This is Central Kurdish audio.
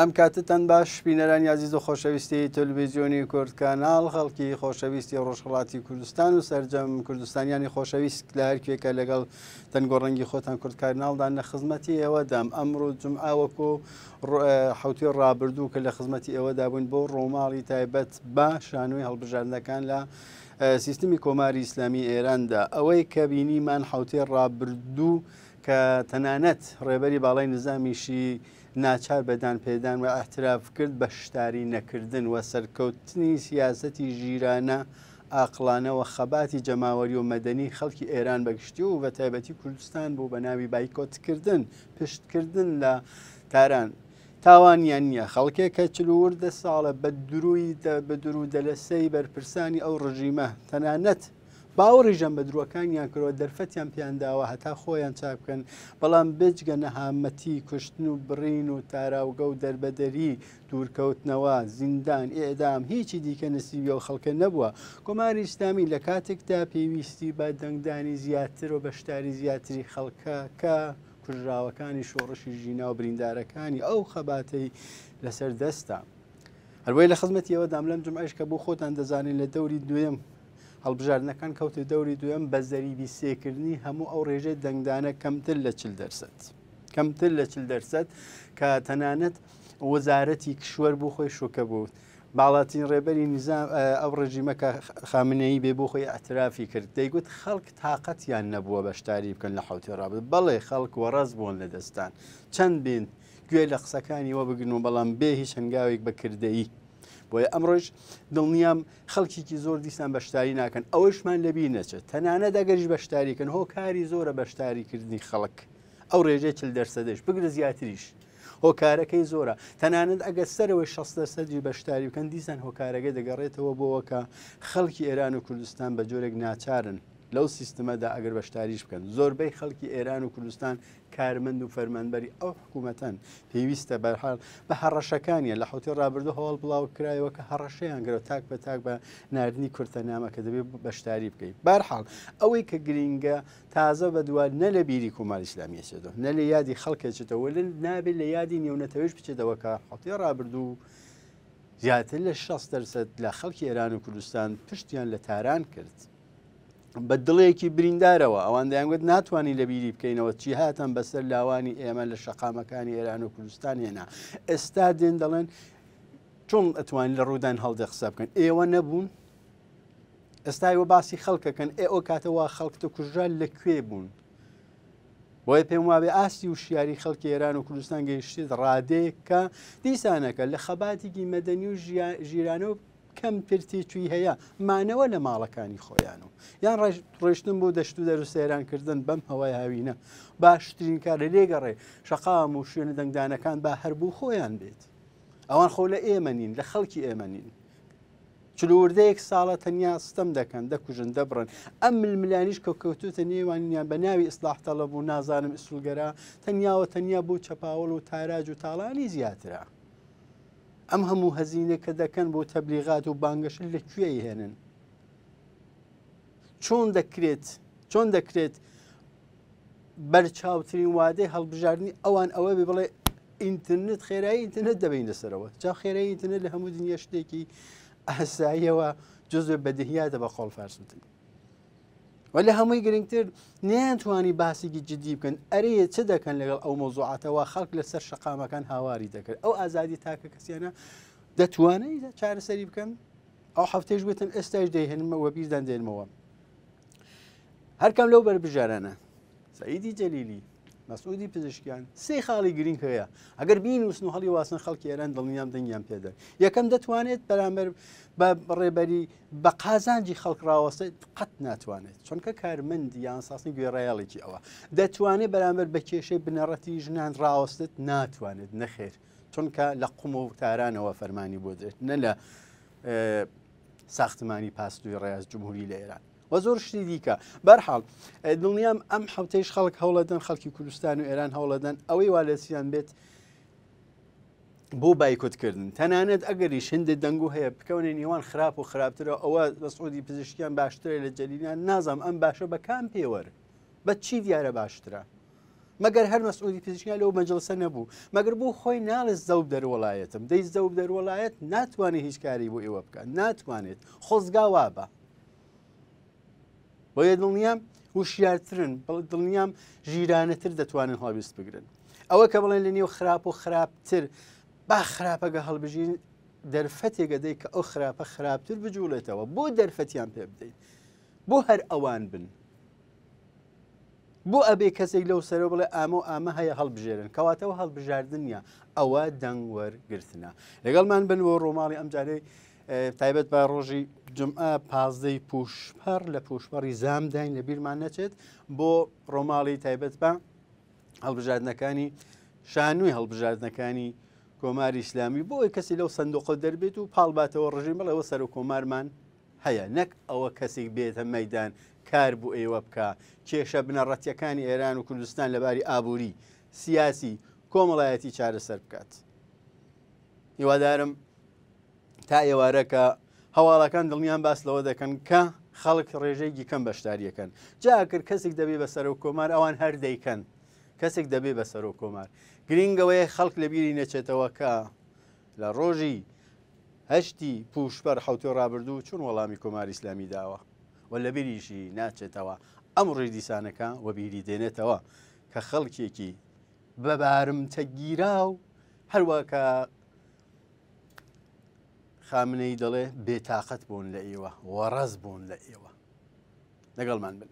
ئەم کاتتان باش بینەران یازیز و خۆشەویستی تەلویزیۆنی کوردکانال خەڵکی خۆشەویستی ڕۆژخڵاتی کوردستان و سرجەم کوردستانیانی خۆشەویست لە هەرکێکە لەگەڵ تەنگۆڕەنگی خۆتان کوردکارناڵدان لە خزمەتی ئێوەدام ئەمڕۆ جمعاوەکو حوتی ڕابردوو کە لە خزمەتی ئێوەدا بوون بۆ ڕۆماڵی تایبەت با شانوی هەڵبژاردنەکان لە سیستمی کۆماری ئیسلامی ئێراندا ئەوەی کە بینیمان حوتێ ڕابردوو کە تەنانەت ڕێبەری باڵای نظامیشی ناچار بەدان پێدان و ئەحتراف کرد بە شتاری نەکردن و سەرکەوتنی سیاسەتی ژیرانە ئاقلانەوە خەباتی جەماوەری و مەدەنی خەڵکی ئێران بەگشتی و بە تایبەتی کوردستان بوو بە ناوی بایکۆتکردن پشتکردن لە تاران تاوانیان نییە خەڵکێک کە چلووردە ساڵە بە دروی بە درو دەلەسەی بەرپرسانی ئەو ڕژیمە تەنانەت باوەڕیژەم بە درۆکانیان کرۆ دەرفەتیان پیانداوە هەتا خۆیان چاپکەن بەڵام بجگە نەهامەتی کوشتن و بڕین و تاراوگە و دەربەدەری دوورکەوتنەوە زیندان ئێدام هیچی دیکە نسیبی و خەڵکە نەبووە کۆماری ئسلامی لە کاتێکدا پێویستی بە دەنگدانی زیاتر و بەشداری زیاتری خەڵکە کە کوژراوەکانی شۆڕشی ژینا و بریندارەکانی ئەو خەباتەی لەسەر دەستە. هەروەی لە خزمەتی ئەوە دام لەم جمعش کە بۆ خۆتان دەزانین لە دەوری دوێم هەڵبژاردنەکان کەوتە دەوری دوێن بە زەریبی سێکردنی هەموو ئەو ڕێژەی دەنگدانە کەمتر لە چل دەرسێت کەمتر لە چل دەرسێت کە تەنانەت وەزارەتی کشوەر بۆ خۆی شوکە بوو. باڵاتین ڕێبەری نیزان ئەو ڕژیمەکە خامنەی بێ بۆ خۆی ئەترافی کرد دەیگوت خەڵک تااقەتیان نەبووە بەشداری بکەن لە حوتی ڕابێت بەڵێ خەڵک وە ڕز بوون لە دەستان چەند بین گوێ لە قسەکانی وە بگرن و بەڵام بێ هیچ هەنگاوێک بەکردایی بۆیە ئەمڕۆژ دڵنیام خەڵکیکی زۆر دیسان بەشداری ناکەن ئەوەشمان لەبی نەچێت تەنانە دەگەریش بەشداریکەن هۆکاری زۆرە بەشداریکردنی خەڵک ئەو ڕێژەی چل دەرسەدەش بگرە زیاتریش. هۆکارەکەی زۆرە تەنانەت ئەگە سەرەوەی 16 سەرجی بەشداری بکەن دیسان هۆکارەکە دەگەڕێتەوە بۆەوەکە خەڵکی ئێران و کوردستان بە جۆرێک ناچارن لەو سیستمەدا ئەگەر بەشداریش بکەن زۆربەی خەڵکی ئێران و کوردستان کارمەند و فەرمانبەری ئەو حکوومەتەن پێویستە بەرحال بە هەڕەشەکانیە لە حوتی ڕابردو هەوڵ بڵاو کرایەوە کە هەڕەشەیان گرە تاک بە تاک بە نردنی کورتەنامە کە دەبێت بەشداری بکەیت بارحال ئەوەی کە گرینگە تازە بە دووار نە لە بیری کوماری ئسلامیەچێتەوە نە لە یادی خەڵکێچێتەوە لە نابێت لە یادی نێونەتەوەش بچێتەوە کە حوتی ڕابردوو. زیاتر لە 6 دەرسەت لە خەڵکی ئێران و کوردستان پشتیان لە تاران کرد بە دڵێکی بریندارەوە ئەوان دەیانگوت ناتوانانی لەبیری بکەینەوە چی هاتان بەسەر لاوانی ئێمە لە شەقامەکانی ئێران و کوردستان هێنا ئێستا دێن دەڵێن چۆن ئەتوانین لە ڕوودان هەڵدە قسە بکەن ئێوە نەبوون ئێستایوە باسی خەڵکەکەن ئێ ئەو کاتەوە خەڵکتە کوژال لەکوێ بوون بۆیە پێم وابێ ئاستی و شیاری خەڵکی ئێران و کوردستان گەیشتێت ڕادێککە دیسانەکە لە خەباتێکی مەدەنی و ژیرانەوە کەم پرتیچوی هەیە مانەوە لە ماڵەکانی خۆیان و یان ڕێشتن بۆ دەشت و دەرو سێرانکردن بەم هەوای هاوینە باشترین کارە لێگەڕێ شقام و شوێنە دەنگدانەکان با هەربوو خۆیان بێت ئەوان خۆ لە ئێمە نین لە خەڵکی ئێمە نین چلووردەیەک ساڵە تەنیا ستەم دەکەن دەکوژن دەبڕن ئەم ململانیش کە کەوتوتە نێوانیان بە ناوی ئسلاحتەڵە بوو نازانم ئسوولگەرا تەنیاوە تەنیا بۆ چەپاوەڵ و تاراج و تاڵانی زیاترە. ئەم هەموو هەزینە کە دەکەن بۆ تەبلیغات و بانگەشن لەکوێی هێنن چۆن دەکرێت چۆن دەکرێت بەرچاوترین وادەی هەڵبژاردننی ئەوان ئەوە بێ بڵێ ئینترنت خێرایی ئینترنت دەبین لەسەرەوە جا خێرایی ئینترنت لە هەموو دنیا شتێکی ئاساییەوە جزوێ بەدەهیادە بە خۆڵ فارسوتن وە لە هەمووی گرنگتر نیانتوانی باسیکی جدی بکەن ئەرەیە چه دەکەن لەگەڵ ئەو مۆزوعاتەوە خەڵک لەسەر شقامەکان هاواری دەکرد ئەو ئازادی تاکە کەسیانە دەتوانێت چارەسەری بکەن ئەو هەفتەیش بێتن ئێستاش دەیهێنمەوە بیزدان دێنمەوە هەرکەم لەو بەربژارانە سعیدی جەلیلی مەسعودی پزیشکیان سێ خاڵی گرنگ هەیە ئەگەر بین وسن و هەڵی واسن خەڵکی ئێران دڵنیام دەنگیان پێدەر یەکەم دەتوانێت بەرامبەر بە ڕێبەری بە قازانجی خەڵکراوەستە قەت ناتوانێت چونکە کارمەندی یان ساسی گوێڕایەڵێکی ئەوە دەتوانێت بەرامبەر بە کێشەی بنەڕەتی ژنان ڕاوەستت ناتوانێت نەخێر چونکە لە قوم و تارانەوە فەرمانی بۆ درێت نە لە ساختمانی پاستوی ڕاز جمهوری لە ئێران وە زۆر شتی دیکە بەرحاڵ دڵنیام ئەم حوتەیش خەڵک هەوڵەدەن خەڵکی کوردستان و ئێران هەوڵەدەن ئەوەی وا لەسییان بێت بۆ بایکوتکردن تەنانەت ئەگەری شندە دەنگ و هەیە بکەونێ نیوان خراپ و خراپترەوە ئەوە لە سعودی پزیشکیان باشترە لە جەلیان نازام ئەم باشە بە کام پێوەەر بە چی دیارە باشترە مەگەر هەر مەسعودی پزیشکیان لەو مەجلسە نەبوو مەگەر بوو خۆی نالز زەوب دەروەڵایەتم دەی زەوب دەروەڵایەت ناتوانێت هیچ کاری بۆ ئێوە بکە ناتوانێت خۆزگا وابە بۆیە دڵنیام وشیارترن دڵنیام ژیرانەتر دەتوانن هاویست بگرن ئەوە کە بڵێن لە نێو خراپ و خراپتر با خراپەگە هەڵبژین دەرفەتێکە دەی کە ئەو خراپە خراپتر بجوڵێتەوە بۆ دەرفەتیان پێ بدەین بۆ هەر ئەوان بن بۆ ئەبێ کەسێک لەو سەر بڵێ ئامە و ئامە هەیە هەڵبژێرن کەواتەوە هەڵبژاردنە ئەوە دەنگوەرگرتنە لەگەڵمان بن بۆ ڕۆماڵی ئەمجارەی تایبەت بە ڕۆژی جمعە پازدەی پوشپەر لە پوشپەڕی زامداین لە بیرمان نەچێت بۆ ڕۆماڵی تایبەت بە هەڵبژاردنەکانی شانوی هەڵبژاردنەکانی کۆماری ئیسلامی بۆ ئەوی کەسی لەو سندوقە دەربێت و پاڵباتەوە ڕژیم بڵێ ئەوە سەر و کۆمارمان هەیە نەک ئەوە کەسێک بێتە مەدان کار بوو ئێوە بکە کێشە بنەڕەتیەکانی ئێران و کوردستان لەباری ئابووری سیاسی کۆمەڵایەتی چارەسەر بکات. هیوادارم تا ئێوارەکە هەواڵەکان دڵنیان باس لەوە دەکەن کە خەڵک ڕێژەیەکی کەم بەشداریەکەن جاکرد کەسێک دەبێ بەسەر و کۆمار ئەوان هەر دەیکەن کەسێک دەبێ بەسەر و کۆمار گرنگەوەی خەڵک لە بیری نەچێتەوە کە لە ڕۆژی هەشتی پوشپەر حوتۆ ڕابردوو چون وەڵامی کۆماری ئسلامی داوە و لە بریشی ناچێتەوە ئەم ڕێژ دیسانەکە وە بیری دێنێتەوە کە خەڵکێکی بەبارم تەگیرا و هەروە کە خامنەی دەڵێ بێتاقەت بوون لە ئێوە وەڕز بوون لە ئێوە لەگەڵمان بن